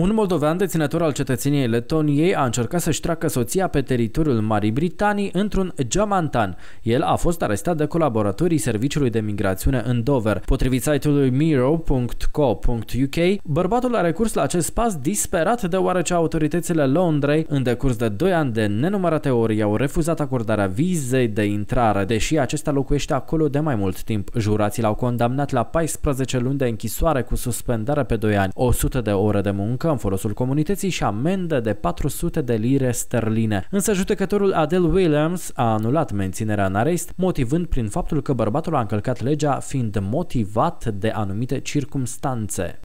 Un moldovean deținător al cetățeniei Letoniei a încercat să-și treacă soția pe teritoriul Marii Britanii într-un geamantan. El a fost arestat de colaboratorii Serviciului de Migrațiune în Dover. Potrivit site-ului miro.co.uk, bărbatul a recurs la acest pas disperat deoarece autoritățile Londrei, în decurs de 2 ani de nenumărate ori, i-au refuzat acordarea vizei de intrare, deși acesta locuiește acolo de mai mult timp. Jurații l-au condamnat la 14 luni de închisoare cu suspendare pe 2 ani, 100 de ore de muncă, în folosul comunității și amendă de 400 de lire sterline. Însă judecătorul Adele Williams a anulat menținerea în arest, motivând prin faptul că bărbatul a încălcat legea fiind motivat de anumite circumstanțe.